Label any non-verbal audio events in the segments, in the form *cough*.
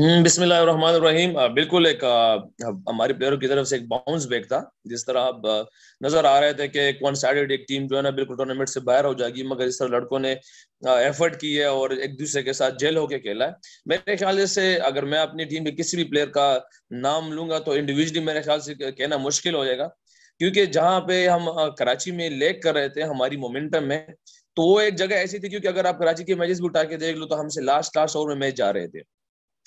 हम्म, बिस्मिल्लाहिर्रहमानिर्रहीम बिल्कुल एक हमारी प्लेयरों की तरफ से एक बाउंस बैक था जिस तरह आप नजर आ रहे थे कि एक वन साइडेड एक टीम जो है ना बिल्कुल टूर्नामेंट से बाहर हो जाएगी मगर इस तरह लड़कों ने एफर्ट की है और एक दूसरे के साथ जेल होके खेला है मेरे ख्याल से अगर मैं अपनी टीम के किसी भी प्लेयर का नाम लूंगा तो इंडिविजुअली मेरे ख्याल से कहना मुश्किल हो जाएगा क्योंकि जहाँ पे हम कराची में लेक कर रहे थे हमारी मोमेंटम में तो वो एक जगह ऐसी थी क्योंकि अगर आप कराची के मैचेस भी उठा के देख लो तो हमसे लास्ट लास्ट ओवर में मैच जा रहे थे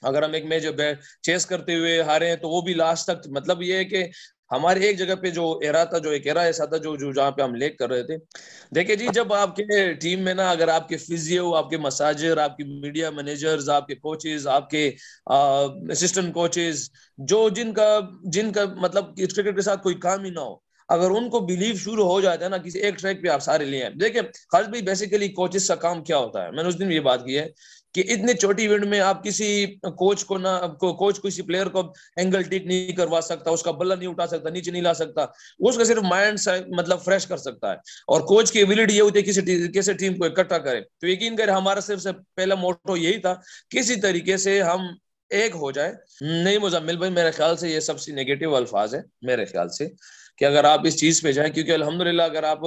अगर हम एक मैच चेस करते हुए हारे हैं तो वो भी लास्ट तक मतलब ये है कि हमारे एक जगह पे जो एरा था जो एक एरा ऐसा था जो जो जहाँ पे हम लेक कर रहे थे देखिए जी जब आपके टीम में ना अगर आपके फिजियो आपके मसाजर आपके मीडिया मैनेजर्स आपके कोचेज आपके असिस्टेंट कोचेज जो जिनका जिनका मतलब क्रिकेट के साथ कोई काम ही ना हो अगर उनको बिलीव शुरू हो जाता है ना किसी एक ट्रैक पे आप सारे लिए हैं देखिए भाई बेसिकली कोचेस का काम क्या होता है मैंने उस दिन ये बात की है कि इतने छोटी इवेंट में आप किसी कोच को ना को, कोच किसी प्लेयर को एंगल टिक नहीं करवा सकता उसका बल्ला नहीं उठा सकता नीचे नहीं ला सकता उसका सिर्फ माइंड मतलब फ्रेश कर सकता है और कोच की एबिलिटी ये होती है किसी कैसे टीम को इकट्ठा करे तो यकीन कर हमारा सबसे पहला मोटो यही था किसी तरीके से हम एक हो जाए नहीं मुजम्मिल भाई मेरे ख्याल से ये सबसे नेगेटिव अल्फाज है मेरे ख्याल से कि अगर आप इस चीज़ पे जाएं क्योंकि अल्हम्दुलिल्लाह अगर आप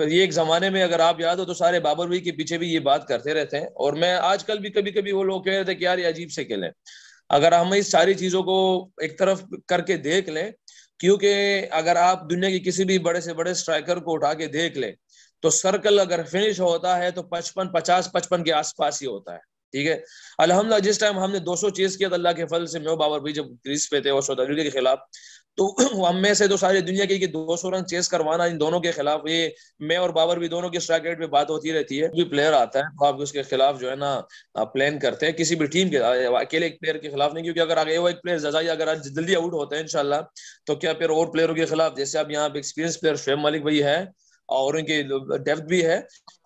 ये एक ज़माने में अगर आप याद हो तो सारे बाबर भाई के पीछे भी ये बात करते रहते हैं और मैं आजकल भी कभी कभी वो लोग कह रहे थे कि यार ये अजीब से खेलें अगर हम इस सारी चीज़ों को एक तरफ करके देख लें क्योंकि अगर आप दुनिया के किसी भी बड़े से बड़े स्ट्राइकर को उठा के देख लें तो सर्कल अगर फिनिश होता है तो पचपन पचास पचपन के आसपास ही होता है ठीक है अलहमदा जिस टाइम हमने 200 चेस किया था तो अल्लाह के फल से मैं बाबर भाई जब क्रीज पे थे और सऊद के खिलाफ तो *clears throat* हम में से तो सारी दुनिया की दो सौ रन चेस करवाना इन दोनों के खिलाफ ये मैं और बाबर भी दोनों के स्ट्राइक रेट पे बात होती रहती है भी प्लेयर आता है तो आप उसके खिलाफ जो है ना प्लान करते हैं किसी भी टीम के अकेले एक प्लेयर के खिलाफ नहीं क्योंकि अगर आगे वो एक प्लेयर जजाई अगर आज जल्दी आउट होते हैं इनशाला तो क्या फिर और प्लेयरों के खिलाफ जैसे आप यहाँ पे एक्सपीरियंस प्लेयर शेब मलिक भाई है और उनकी डेप्थ भी है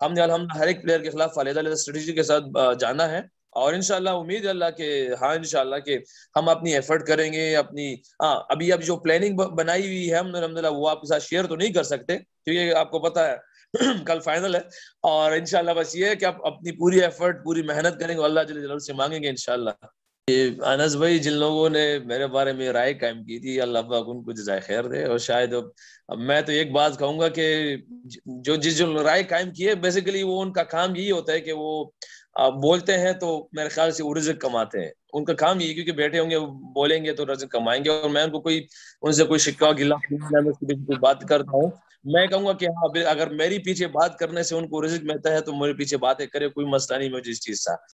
हमने हम हर एक प्लेयर के खिलाफ अलहदा अलहदा स्ट्रेटेजी के साथ जाना है और इनशाला उम्मीद है अल्लाह के हाँ इनशाला के हम अपनी एफर्ट करेंगे अपनी हाँ अभी अब जो प्लानिंग बनाई हुई है हमने अलहमदिल्ला वो आपके साथ शेयर तो नहीं कर सकते क्योंकि आपको पता है *clears throat* कल फाइनल है और इनशाला बस ये है कि आप अपनी पूरी एफर्ट पूरी मेहनत करेंगे अल्लाह जल से मांगेंगे इनशाला अनस भाई जिन लोगों ने मेरे बारे में राय कायम की थी अल्लाह उनको जजाय खैर दे और शायद अब मैं तो एक बात कहूंगा कि जो जिस जो राय कायम की है बेसिकली वो उनका काम यही होता है कि वो आप बोलते हैं तो मेरे ख्याल से वो रिजक कमाते हैं उनका काम ये क्योंकि बैठे होंगे बोलेंगे तो रजक कमाएंगे और मैं उनको कोई उनसे कोई शिक्का गिला बात करता हूँ मैं कहूंगा कि हाँ अगर मेरी पीछे बात करने से उनको रिजक मिलता है तो मेरे पीछे बातें करे कोई मसला नहीं मुझे इस चीज का